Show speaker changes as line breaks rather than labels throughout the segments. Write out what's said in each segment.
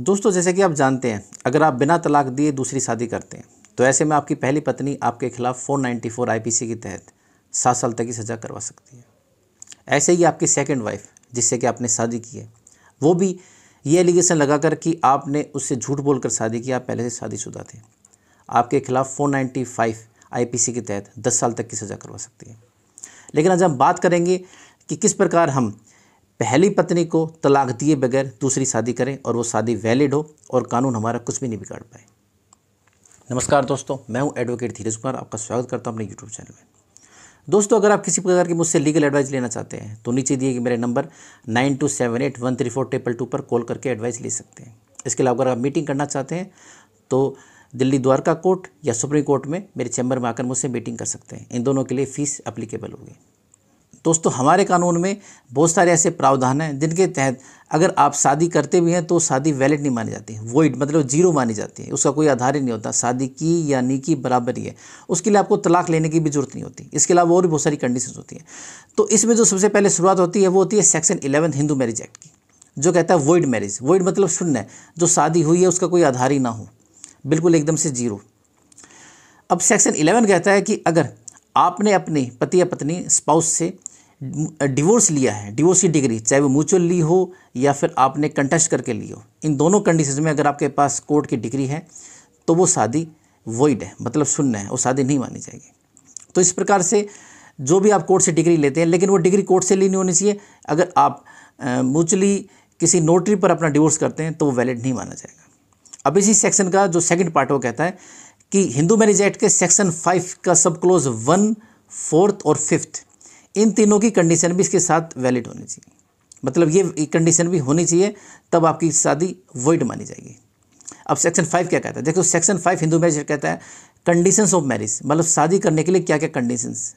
दोस्तों जैसे कि आप जानते हैं अगर आप बिना तलाक दिए दूसरी शादी करते हैं तो ऐसे में आपकी पहली पत्नी आपके खिलाफ 494 आईपीसी के तहत सात साल तक की सज़ा करवा सकती है ऐसे ही आपकी सेकेंड वाइफ जिससे कि आपने शादी की है वो भी ये एलिगेशन लगाकर कि आपने उससे झूठ बोलकर शादी की आप पहले से शादीशुदा थे आपके खिलाफ 495 आईपीसी के तहत 10 साल तक की सज़ा करवा सकती है लेकिन आज हम बात करेंगे कि किस प्रकार हम पहली पत्नी को तलाक दिए बगैर दूसरी शादी करें और वो शादी वैलिड हो और कानून हमारा कुछ भी नहीं बिगाड़ पाए नमस्कार दोस्तों मैं हूं एडवोकेट धीरज कुमार आपका स्वागत करता हूं अपने यूट्यूब चैनल में दोस्तों अगर आप किसी प्रकार की मुझसे लीगल एडवाइस लेना चाहते हैं तो नीचे दिए गए मेरे number nine two seven eight one three four triple two पर कॉल करके एडवाइस ले सकते हैं इसके अलावा अगर आप मीटिंग करना चाहते हैं तो दिल्ली द्वारका कोर्ट या सुप्रीम कोर्ट में मेरे चैम्बर में आकर मुझसे मीटिंग कर सकते हैं इन दोनों के लिए फ़ीस अप्लीकेबल होगी दोस्तों हमारे कानून में बहुत सारे ऐसे प्रावधान हैं जिनके तहत अगर आप शादी करते भी हैं तो शादी वैलिड नहीं मानी जाती वोइड मतलब जीरो मानी जाती है उसका कोई आधार ही नहीं होता शादी की या नहीं की बराबर ही है उसके लिए आपको तलाक लेने की भी जरूरत नहीं होती इसके अलावा और भी बहुत सारी कंडीशन होती हैं तो इसमें जो सबसे पहले शुरुआत होती है वो होती है section eleven Hindu Marriage Act की जो कहता है वोइड मैरिज वोइड मतलब शून्य जो शादी हुई है उसका कोई आधार ही ना हो बिल्कुल एकदम से जीरो अब सेक्शन इलेवन कहता है कि अगर आपने अपने पति या पत्नी स्पाउस से डिवोर्स लिया है डिवोर्स की डिग्री चाहे वो म्यूचुअल ली हो या फिर आपने कंटेस्ट करके ली हो इन दोनों कंडीशन में अगर आपके पास कोर्ट की डिग्री है तो वो शादी वॉइड है मतलब शून्य है वो शादी नहीं मानी जाएगी तो इस प्रकार से जो भी आप कोर्ट से डिग्री लेते हैं लेकिन वो डिग्री कोर्ट से ली नहीं होनी चाहिए अगर आप म्यूचुअली किसी नोटरी पर अपना डिवोर्स करते हैं तो वो वैलिड नहीं माना जाएगा अब इसी सेक्शन का जो सेकंड पार्ट वो कहता है कि हिंदू मैरिज एक्ट के सेक्शन फाइव का सब क्लोज वन फोर्थ और फिफ्थ इन तीनों की कंडीशन भी इसके साथ वैलिड होनी चाहिए मतलब ये कंडीशन भी होनी चाहिए तब आपकी शादी वॉइड मानी जाएगी अब सेक्शन फाइव क्या कहता है देखो सेक्शन फाइव हिंदू मैरिज कहता है कंडीशंस ऑफ मैरिज मतलब शादी करने के लिए क्या क्या कंडीशंस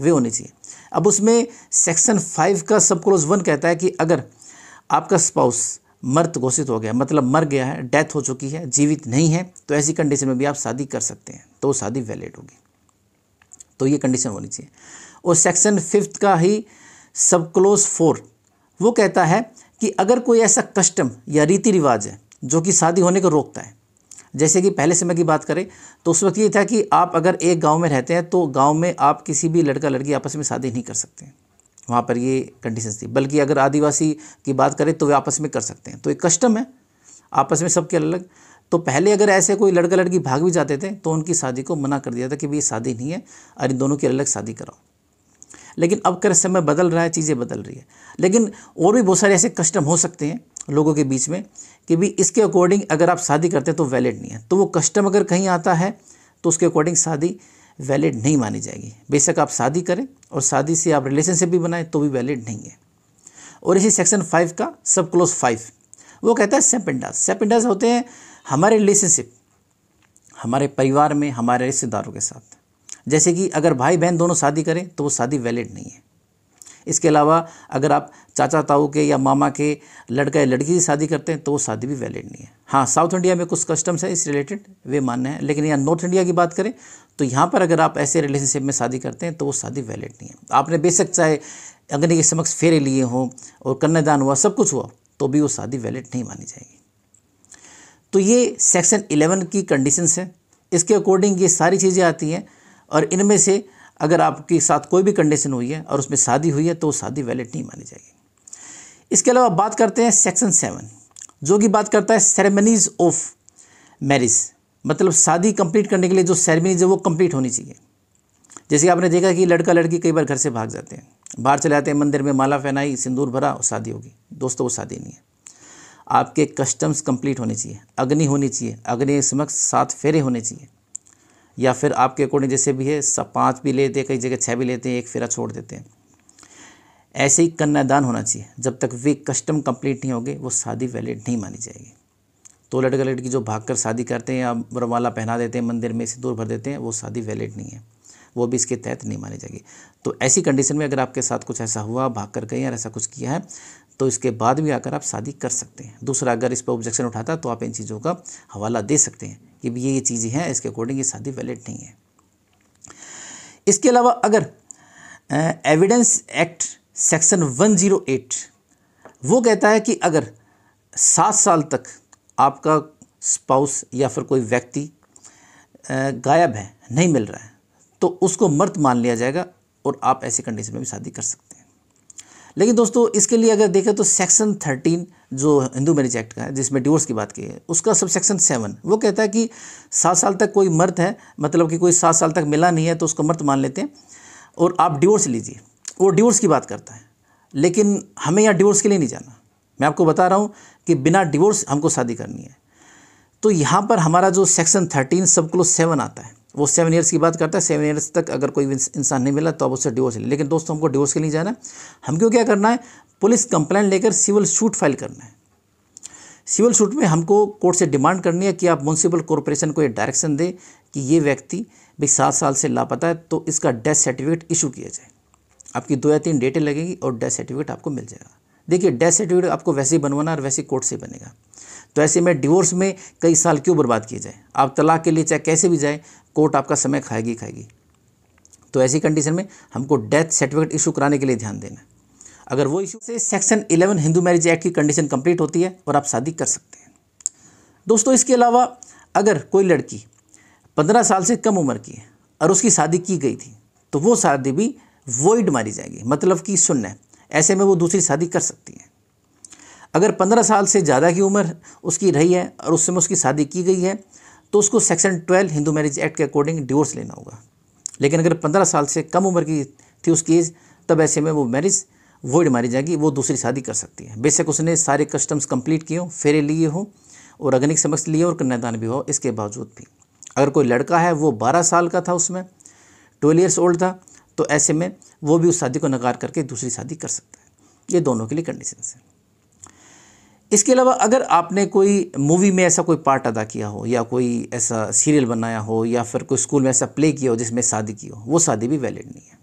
वे होनी चाहिए अब उसमें सेक्शन फाइव का सब क्लोज वन कहता है कि अगर आपका स्पाउस मर्त घोषित हो गया मतलब मर गया है डेथ हो चुकी है जीवित नहीं है तो ऐसी कंडीशन में भी आप शादी कर सकते हैं तो शादी वैलिड होगी तो ये कंडीशन होनी चाहिए और सेक्शन फिफ्थ का ही सब क्लोज फोर वो कहता है कि अगर कोई ऐसा कस्टम या रीति रिवाज है जो कि शादी होने को रोकता है जैसे कि पहले समय की बात करें तो उस वक्त ये था कि आप अगर एक गांव में रहते हैं तो गांव में आप किसी भी लड़का लड़की आपस में शादी नहीं कर सकते वहाँ पर ये कंडीशन थी बल्कि अगर आदिवासी की बात करें तो वे आपस में कर सकते हैं तो एक कस्टम है आपस में सबके अलग तो पहले अगर ऐसे कोई लड़का लड़की भाग भी जाते थे तो उनकी शादी को मना कर दिया था कि भाई शादी नहीं है अरे दोनों की अलग शादी कराओ लेकिन अब कर समय बदल रहा है चीज़ें बदल रही है लेकिन और भी बहुत सारे ऐसे कस्टम हो सकते हैं लोगों के बीच में कि भी इसके अकॉर्डिंग अगर आप शादी करते हैं तो वैलिड नहीं है तो वो कस्टम अगर कहीं आता है तो उसके अकॉर्डिंग शादी वैलिड नहीं मानी जाएगी बेशक आप शादी करें और शादी से आप रिलेशनशिप भी बनाएं तो भी वैलिड नहीं है और इसी सेक्शन फाइव का सब क्लोज फाइव वो कहता है सेपेंडास सेपेंडास होते हैं हमारे रिलेशनशिप हमारे परिवार में हमारे रिश्तेदारों के साथ जैसे कि अगर भाई बहन दोनों शादी करें तो वो शादी वैलिड नहीं है इसके अलावा अगर आप चाचा ताऊ के या मामा के लड़का या लड़की की शादी करते हैं तो वो शादी भी वैलिड नहीं है हाँ साउथ इंडिया में कुछ कस्टम्स हैं इस रिलेटेड वे मान्य हैं लेकिन यहाँ नॉर्थ इंडिया की बात करें तो यहाँ पर अगर आप ऐसे रिलेशनशिप में शादी करते हैं तो वो शादी वैलिड नहीं है आपने बेशक चाहे अग्नि के समक्ष फेरे लिए हों और कन्यादान हुआ सब कुछ हुआ तो भी वो शादी वैलिड नहीं मानी जाएगी तो ये सेक्शन 11 की कंडीशंस हैं इसके अकॉर्डिंग ये सारी चीज़ें आती हैं और इनमें से अगर आपके साथ कोई भी कंडीशन हुई है और उसमें शादी हुई है तो शादी वैलिड नहीं मानी जाएगी इसके अलावा बात करते हैं सेक्शन सेवन जो कि बात करता है सेरेमनीज ऑफ मैरिज मतलब शादी कंप्लीट करने के लिए जो सेरेमनीज है वो कंप्लीट होनी चाहिए जैसे आपने देखा कि लड़का लड़की कई बार घर से भाग जाते हैं बाहर चले जाते हैं मंदिर में माला फहनाई सिंदूर भरा और शादी होगी दोस्तों वो शादी नहीं है आपके कस्टम्स कंप्लीट होने चाहिए अग्नि होनी चाहिए अग्नि समक्ष सात फेरे होने चाहिए या फिर आपके अकॉर्डिंग जैसे भी है सब पाँच भी लेते हैं कई जगह छः भी लेते हैं एक फेरा छोड़ देते हैं ऐसे ही कन्यादान होना चाहिए जब तक वे कस्टम कंप्लीट नहीं होंगे वो शादी वैलिड नहीं मानी जाएगी तो लड़का लड़की जो भागकर शादी करते हैं या बरवाला पहना देते हैं मंदिर में सिंदूर भर देते हैं वो शादी वैलिड नहीं है वो भी इसके तहत नहीं मानी जाएगी तो ऐसी कंडीशन में अगर आपके साथ कुछ ऐसा हुआ भाग कर गए या ऐसा कुछ किया है तो इसके बाद भी आकर आप शादी कर सकते हैं दूसरा अगर इस पर ऑब्जेक्शन उठाता तो आप इन चीज़ों का हवाला दे सकते हैं कि ये ये चीज़ें हैं इसके अकॉर्डिंग ये शादी वैलिड नहीं है इसके अलावा अगर एविडेंस एक्ट सेक्शन 108 वो कहता है कि अगर सात साल तक आपका स्पाउस या फिर कोई व्यक्ति गायब है नहीं मिल रहा है तो उसको मर्द मान लिया जाएगा और आप ऐसी कंडीशन में भी शादी कर सकते हैं लेकिन दोस्तों इसके लिए अगर देखें तो सेक्शन थर्टीन जो हिंदू मैरिज एक्ट का है जिसमें डिवोर्स की बात की है उसका सब सेक्शन सेवन वो कहता है कि सात साल तक कोई मर्द है मतलब कि कोई सात साल तक मिला नहीं है तो उसको मर्द मान लेते हैं और आप डिवोर्स लीजिए वो डिवोर्स की बात करता है लेकिन हमें यहाँ डिवोर्स के लिए नहीं जाना मैं आपको बता रहा हूँ कि बिना डिवोर्स हमको शादी करनी है तो यहाँ पर हमारा जो section thirteen sub clause seven आता है वो सेवन ईयर्स की बात करता है सेवन ईयर्स तक अगर कोई इंसान नहीं मिला तो आप उससे डिवोर्स ले लेकिन दोस्तों हमको डिवोर्स के लिए जाना है हमको क्या करना है पुलिस कंप्लेंट लेकर सिविल सूट फाइल करना है सिविल सूट में हमको कोर्ट से डिमांड करनी है कि आप म्यूनसिपल कॉरपोरेशन को ये डायरेक्शन दें कि ये व्यक्ति भाई सात साल से लापता है तो इसका डेथ सर्टिफिकेट इशू किया जाए आपकी दो या तीन डेटें लगेंगी और डेथ सर्टिफिकेट आपको मिल जाएगा देखिए डेथ सर्टिफिकेट आपको वैसे ही बनवाना और वैसे कोर्ट से बनेगा तो ऐसे में डिवोर्स में कई साल क्यों बर्बाद किए जाए आप तलाक के लिए चाहे कैसे भी जाए कोर्ट आपका समय खाएगी खाएगी तो ऐसी कंडीशन में हमको डेथ सर्टिफिकेट इशू कराने के लिए ध्यान देना अगर वो इशू से सेक्शन 11 हिंदू मैरिज एक्ट की कंडीशन कंप्लीट होती है और आप शादी कर सकते हैं दोस्तों इसके अलावा अगर कोई लड़की 15 साल से कम उम्र की है और उसकी शादी की गई थी तो वो शादी भी वॉइड मारी जाएगी मतलब कि सुन्न है ऐसे में वो दूसरी शादी कर सकती है अगर पंद्रह साल से ज़्यादा की उम्र उसकी रही है और उस समय उसकी शादी की गई है तो उसको section twelve Hindu Marriage Act के अकॉर्डिंग डिवोर्स लेना होगा लेकिन अगर पंद्रह साल से कम उम्र की थी उसकी एज तब ऐसे में वो मैरिज वोइड मारी जाएगी वो दूसरी शादी कर सकती है बेशक उसने सारे कस्टम्स कंप्लीट किए हों फेरे लिए हों और अग्निक समक्ष लिए और कन्यादान भी हो इसके बावजूद भी अगर कोई लड़का है वो बारह साल का था उसमें ट्वेल्व ईयर्स ओल्ड था तो ऐसे में वो भी उस शादी को नकार करके दूसरी शादी कर सकता है ये दोनों के लिए कंडीशन है इसके अलावा अगर आपने कोई मूवी में ऐसा कोई पार्ट अदा किया हो या कोई ऐसा सीरियल बनाया हो या फिर कोई स्कूल में ऐसा प्ले किया हो जिसमें शादी की हो वो शादी भी वैलिड नहीं है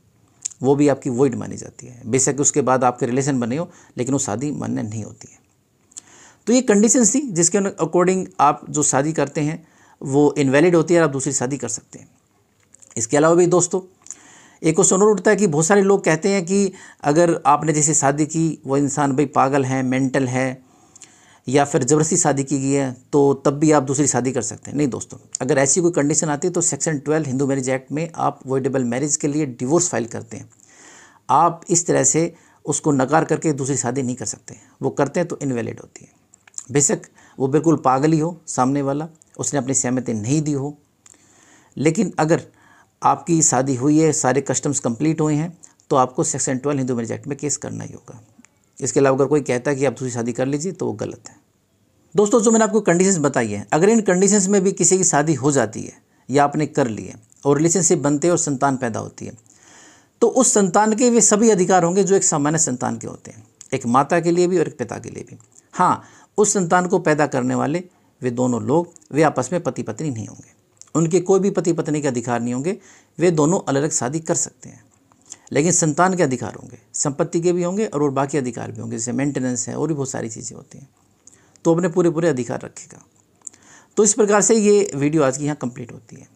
वो भी आपकी वॉइड मानी जाती है बेशक उसके बाद आपके रिलेशन बने हो लेकिन वो शादी मान्य नहीं होती है तो ये कंडीशंस थी जिसके अकॉर्डिंग आप जो शादी करते हैं वो इनवैलिड होती है और आप दूसरी शादी कर सकते हैं इसके अलावा भी दोस्तों एक क्वेश्चन और उठता है कि बहुत सारे लोग कहते हैं कि अगर आपने जैसे शादी की वो इंसान भाई पागल है मेंटल है या फिर ज़बरदस्ती शादी की गई है तो तब भी आप दूसरी शादी कर सकते हैं नहीं दोस्तों अगर ऐसी कोई कंडीशन आती है तो section twelve Hindu Marriage Act में आप वोइडेबल मैरिज के लिए डिवोर्स फाइल करते हैं आप इस तरह से उसको नकार करके दूसरी शादी नहीं कर सकते वो करते हैं तो इनवैलिड होती है बेशक वो बिल्कुल पागल ही हो सामने वाला उसने अपनी सहमति नहीं दी हो लेकिन अगर आपकी शादी हुई है सारे कस्टम्स कंप्लीट हुए हैं तो आपको section twelve Hindu Marriage Act में केस करना ही होगा इसके अलावा अगर कोई कहता है कि आप दूसरी शादी कर लीजिए तो वो गलत है दोस्तों जो मैंने आपको कंडीशंस बताई हैं अगर इन कंडीशंस में भी किसी की शादी हो जाती है या आपने कर ली है और रिलेशनशिप बनते हैं और संतान पैदा होती है तो उस संतान के वे सभी अधिकार होंगे जो एक सामान्य संतान के होते हैं एक माता के लिए भी और एक पिता के लिए भी हाँ उस संतान को पैदा करने वाले वे दोनों लोग वे आपस में पति पत्नी नहीं होंगे उनके कोई भी पति पत्नी के अधिकार नहीं होंगे वे दोनों अलग अलग शादी कर सकते हैं लेकिन संतान के अधिकार होंगे संपत्ति के भी होंगे और, और बाकी अधिकार भी होंगे जैसे मेंटेनेंस है और भी बहुत सारी चीज़ें होती हैं तो अपने पूरे पूरे अधिकार रखेगा तो इस प्रकार से ये वीडियो आज की यहाँ कंप्लीट होती है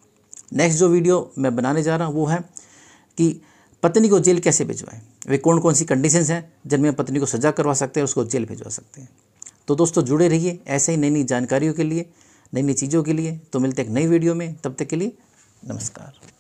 नेक्स्ट जो वीडियो मैं बनाने जा रहा हूँ वो है कि पत्नी को जेल कैसे भिजवाएं वे कौन कौन सी कंडीशंस हैं जिनमें पत्नी को सजा करवा सकते हैं उसको जेल भिजवा सकते हैं तो दोस्तों जुड़े रहिए ऐसे ही नई नई जानकारियों के लिए नई नई चीज़ों के लिए तो मिलते हैं एक नई वीडियो में तब तक के लिए नमस्कार